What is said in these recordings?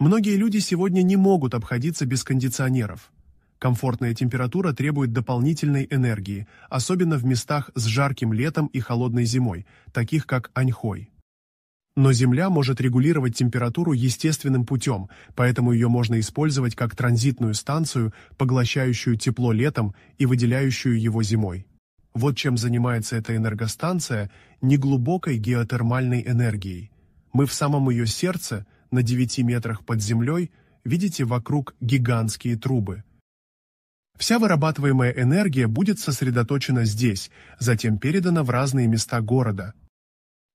Многие люди сегодня не могут обходиться без кондиционеров. Комфортная температура требует дополнительной энергии, особенно в местах с жарким летом и холодной зимой, таких как Аньхой. Но Земля может регулировать температуру естественным путем, поэтому ее можно использовать как транзитную станцию, поглощающую тепло летом и выделяющую его зимой. Вот чем занимается эта энергостанция неглубокой геотермальной энергией. Мы в самом ее сердце – на 9 метрах под землей видите вокруг гигантские трубы. Вся вырабатываемая энергия будет сосредоточена здесь, затем передана в разные места города.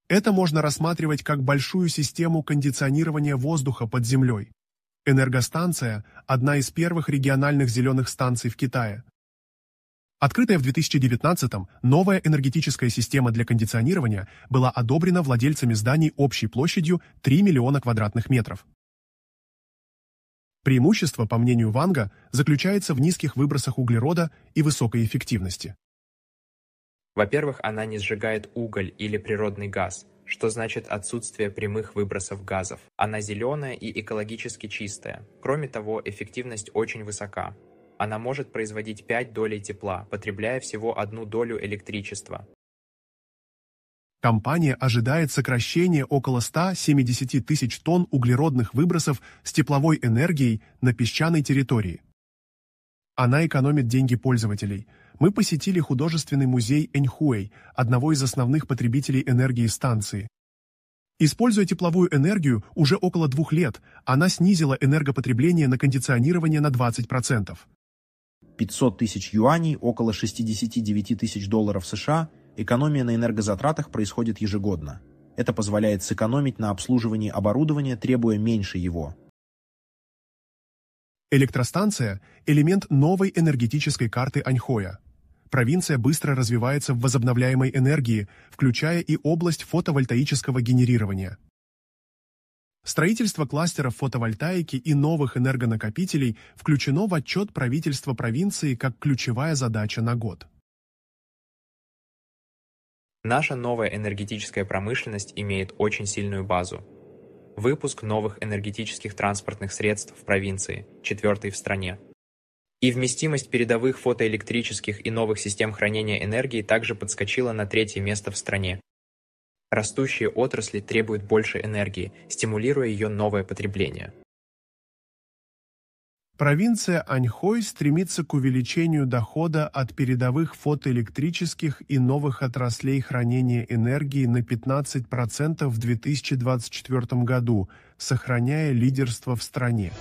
Это можно рассматривать как большую систему кондиционирования воздуха под землей. Энергостанция – одна из первых региональных зеленых станций в Китае – Открытая в 2019-м новая энергетическая система для кондиционирования была одобрена владельцами зданий общей площадью 3 миллиона квадратных метров. Преимущество, по мнению Ванга, заключается в низких выбросах углерода и высокой эффективности. Во-первых, она не сжигает уголь или природный газ, что значит отсутствие прямых выбросов газов. Она зеленая и экологически чистая. Кроме того, эффективность очень высока. Она может производить пять долей тепла, потребляя всего одну долю электричества. Компания ожидает сокращения около 170 тысяч тонн углеродных выбросов с тепловой энергией на песчаной территории. Она экономит деньги пользователей. Мы посетили художественный музей Эньхуэй, одного из основных потребителей энергии станции. Используя тепловую энергию уже около двух лет, она снизила энергопотребление на кондиционирование на 20%. 500 тысяч юаней, около 69 тысяч долларов США, экономия на энергозатратах происходит ежегодно. Это позволяет сэкономить на обслуживании оборудования, требуя меньше его. Электростанция – элемент новой энергетической карты Аньхоя. Провинция быстро развивается в возобновляемой энергии, включая и область фотовольтаического генерирования – Строительство кластеров фотовольтаики и новых энергонакопителей включено в отчет правительства провинции как ключевая задача на год. Наша новая энергетическая промышленность имеет очень сильную базу. Выпуск новых энергетических транспортных средств в провинции, четвертый в стране. И вместимость передовых фотоэлектрических и новых систем хранения энергии также подскочила на третье место в стране. Растущие отрасли требуют больше энергии, стимулируя ее новое потребление. Провинция Аньхой стремится к увеличению дохода от передовых фотоэлектрических и новых отраслей хранения энергии на 15% в 2024 году, сохраняя лидерство в стране.